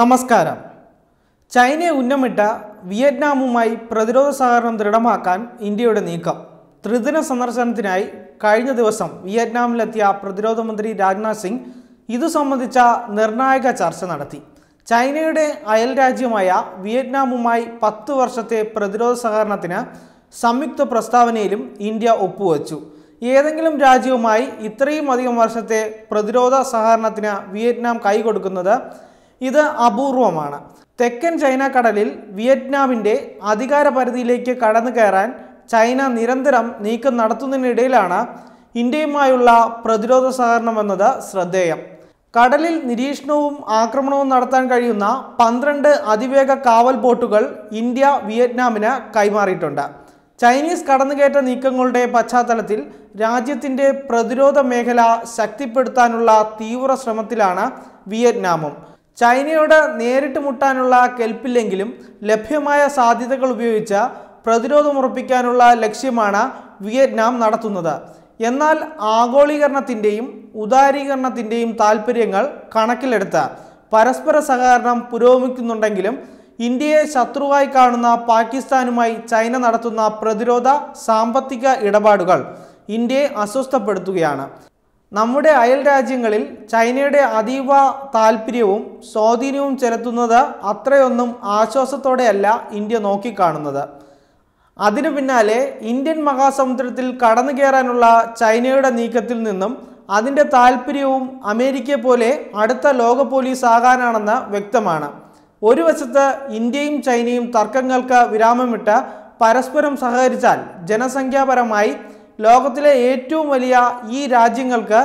നമസ്കാരം ചൈനയെ ഉന്നമിട്ട വിയറ്റ്നാമുമായി പ്രതിരോധ സഹകരണം ദൃഢമാക്കാൻ ഇന്ത്യയുടെ നീക്കം ത്രിദിന സന്ദർശനത്തിനായി കഴിഞ്ഞ ദിവസം വിയറ്റ്നാമിലെത്തിയ പ്രതിരോധ മന്ത്രി രാജ്നാഥ് സിംഗ് ഇതു സംബന്ധിച്ച നിർണായക ചർച്ച നടത്തി ചൈനയുടെ അയൽ രാജ്യമായ വിയറ്റ്നാമുമായി പത്ത് വർഷത്തെ പ്രതിരോധ സഹകരണത്തിന് സംയുക്ത പ്രസ്താവനയിലും ഇന്ത്യ ഒപ്പുവച്ചു ഏതെങ്കിലും രാജ്യവുമായി ഇത്രയും അധികം വർഷത്തെ പ്രതിരോധ സഹകരണത്തിന് വിയറ്റ്നാം കൈകൊടുക്കുന്നത് ഇത് അപൂർവമാണ് തെക്കൻ ചൈന കടലിൽ വിയറ്റ്നാമിൻ്റെ അധികാര പരിധിയിലേക്ക് കടന്നു കയറാൻ ചൈന നിരന്തരം നീക്കം നടത്തുന്നതിനിടയിലാണ് ഇന്ത്യയുമായുള്ള പ്രതിരോധ സഹകരണം എന്നത് ശ്രദ്ധേയം കടലിൽ നിരീക്ഷണവും ആക്രമണവും നടത്താൻ കഴിയുന്ന പന്ത്രണ്ട് അതിവേഗ കാവൽ ബോട്ടുകൾ ഇന്ത്യ വിയറ്റ്നാമിന് കൈമാറിയിട്ടുണ്ട് ചൈനീസ് കടന്നുകയറ്റ നീക്കങ്ങളുടെ പശ്ചാത്തലത്തിൽ രാജ്യത്തിൻ്റെ പ്രതിരോധ മേഖല ശക്തിപ്പെടുത്താനുള്ള തീവ്ര ശ്രമത്തിലാണ് വിയറ്റ്നാമും ചൈനയോട് നേരിട്ട് മുട്ടാനുള്ള കെൽപ്പില്ലെങ്കിലും ലഭ്യമായ സാധ്യതകൾ ഉപയോഗിച്ച പ്രതിരോധമുറപ്പിക്കാനുള്ള ലക്ഷ്യമാണ് വിയറ്റ്നാം നടത്തുന്നത് എന്നാൽ ആഗോളീകരണത്തിൻ്റെയും ഉദാരീകരണത്തിൻ്റെയും താൽപ്പര്യങ്ങൾ കണക്കിലെടുത്ത് പരസ്പര സഹകരണം പുരോഗമിക്കുന്നുണ്ടെങ്കിലും ഇന്ത്യയെ ശത്രുവായി കാണുന്ന പാകിസ്ഥാനുമായി ചൈന നടത്തുന്ന പ്രതിരോധ സാമ്പത്തിക ഇടപാടുകൾ ഇന്ത്യയെ അസ്വസ്ഥപ്പെടുത്തുകയാണ് നമ്മുടെ അയൽ രാജ്യങ്ങളിൽ ചൈനയുടെ അതീവ താൽപ്പര്യവും സ്വാധീനവും ചെലുത്തുന്നത് അത്രയൊന്നും ആശ്വാസത്തോടെയല്ല ഇന്ത്യ നോക്കിക്കാണുന്നത് അതിനു പിന്നാലെ ഇന്ത്യൻ മഹാസമുദ്രത്തിൽ കടന്നു കയറാനുള്ള ചൈനയുടെ നീക്കത്തിൽ നിന്നും അതിൻ്റെ താൽപ്പര്യവും അമേരിക്കയെ പോലെ അടുത്ത ലോക പോലീസ് ആകാനാണെന്ന് വ്യക്തമാണ് ഒരു വശത്ത് ഇന്ത്യയും ചൈനയും തർക്കങ്ങൾക്ക് വിരാമമിട്ട് പരസ്പരം സഹകരിച്ചാൽ ജനസംഖ്യാപരമായി ലോകത്തിലെ ഏറ്റവും വലിയ ഈ രാജ്യങ്ങൾക്ക്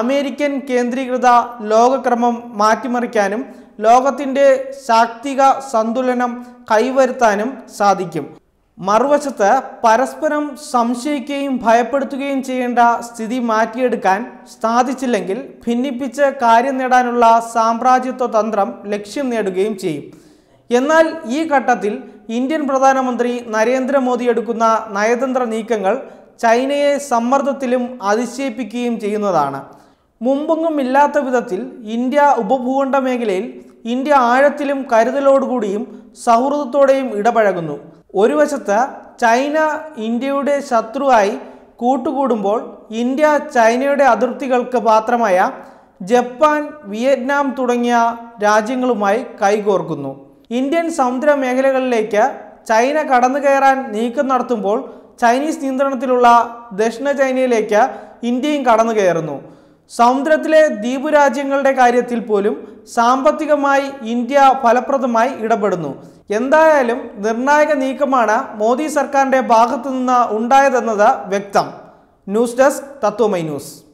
അമേരിക്കൻ കേന്ദ്രീകൃത ലോകക്രമം മാറ്റിമറിക്കാനും ലോകത്തിൻ്റെ ശാക്തിക സന്തുലനം കൈവരുത്താനും സാധിക്കും മറുവശത്ത് പരസ്പരം സംശയിക്കുകയും ഭയപ്പെടുത്തുകയും ചെയ്യേണ്ട സ്ഥിതി മാറ്റിയെടുക്കാൻ സാധിച്ചില്ലെങ്കിൽ ഭിന്നിപ്പിച്ച് കാര്യം നേടാനുള്ള സാമ്രാജ്യത്വ തന്ത്രം ലക്ഷ്യം നേടുകയും ചെയ്യും എന്നാൽ ഈ ഘട്ടത്തിൽ ഇന്ത്യൻ പ്രധാനമന്ത്രി നരേന്ദ്രമോദി എടുക്കുന്ന നയതന്ത്ര നീക്കങ്ങൾ ചൈനയെ സമ്മർദ്ദത്തിലും അതിശയിപ്പിക്കുകയും ചെയ്യുന്നതാണ് മുമ്പെങ്ങും ഇല്ലാത്ത വിധത്തിൽ ഇന്ത്യ ഉപഭൂഖണ്ഡ മേഖലയിൽ ഇന്ത്യ ആഴത്തിലും കരുതലോടുകൂടിയും സൗഹൃദത്തോടെയും ഇടപഴകുന്നു ഒരു വശത്ത് ചൈന ഇന്ത്യയുടെ ശത്രുവായി കൂട്ടുകൂടുമ്പോൾ ഇന്ത്യ ചൈനയുടെ അതിർത്തികൾക്ക് പാത്രമായ ജപ്പാൻ വിയറ്റ്നാം തുടങ്ങിയ രാജ്യങ്ങളുമായി കൈകോർക്കുന്നു ഇന്ത്യൻ സമുദ്ര മേഖലകളിലേക്ക് ചൈന കടന്നു കയറാൻ നീക്കം നടത്തുമ്പോൾ ചൈനീസ് നിയന്ത്രണത്തിലുള്ള ദക്ഷിണ ചൈനയിലേക്ക് ഇന്ത്യയും കടന്നു കയറുന്നു സമുദ്രത്തിലെ ദ്വീപ് രാജ്യങ്ങളുടെ കാര്യത്തിൽ പോലും സാമ്പത്തികമായി ഇന്ത്യ ഫലപ്രദമായി ഇടപെടുന്നു എന്തായാലും നിർണായക നീക്കമാണ് മോദി സർക്കാരിൻ്റെ നിന്ന് ഉണ്ടായതെന്നത് വ്യക്തം ന്യൂസ് ഡെസ്ക് തത്വമൈ ന്യൂസ്